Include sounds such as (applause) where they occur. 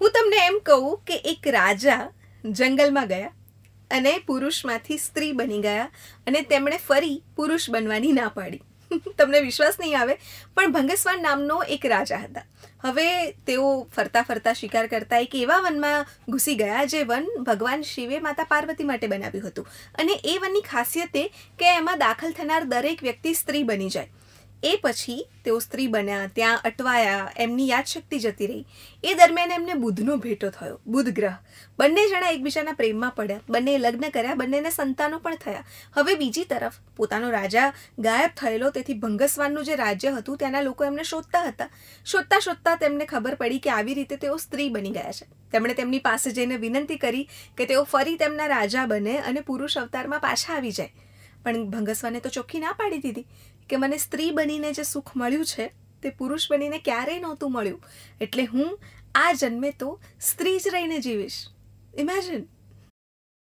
હું તમને એમ કહું કે એક રાજા જંગલમાં ગયા અને પુરુષમાંથી સ્ત્રી બની ગયા અને તેમણે ફરી પુરુષ બનવાની ના પાડી (laughs) તમને વિશ્વાસ નહીં આવે પણ ભંગસવાન નામનો એક રાજા હતા હવે તેઓ ફરતા ફરતા શિકાર કરતા એક એવા વનમાં ઘૂસી ગયા જે વન ભગવાન શિવે માતા પાર્વતી માટે બનાવ્યું હતું અને એ વનની ખાસિયત એ કે એમાં દાખલ થનાર દરેક વ્યક્તિ સ્ત્રી બની જાય એ પછી તેઓ સ્ત્રી બન્યા ત્યાં અટવાયા એમની યાદશક્તિ જતી રહી એ દરમિયાન એમને બુધનો ભેટો થયો બુધ ગ્રહ બંને જણા એકબીજાના પ્રેમમાં પડ્યા બંને લગ્ન કર્યા બંનેને સંતાનો પણ થયા હવે બીજી તરફ પોતાનો રાજા ગાયબ થયેલો તેથી ભંગસવાનનું જે રાજ્ય હતું ત્યાંના લોકો એમને શોધતા હતા શોધતા શોધતા તેમને ખબર પડી કે આવી રીતે તેઓ સ્ત્રી બની ગયા છે તેમણે તેમની પાસે જઈને વિનંતી કરી કે તેઓ ફરી તેમના રાજા બને અને પુરુષ અવતારમાં પાછા આવી જાય પણ ભંગસવાને તો ચોખ્ખી ના પાડી દીધી કે મને સ્ત્રી બનીને જે સુખ મળ્યું છે તે પુરુષ બનીને ક્યારેય નહોતું મળ્યું એટલે હું આ જન્મે તો સ્ત્રી જ રહીને જીવીશ ઇમેજિન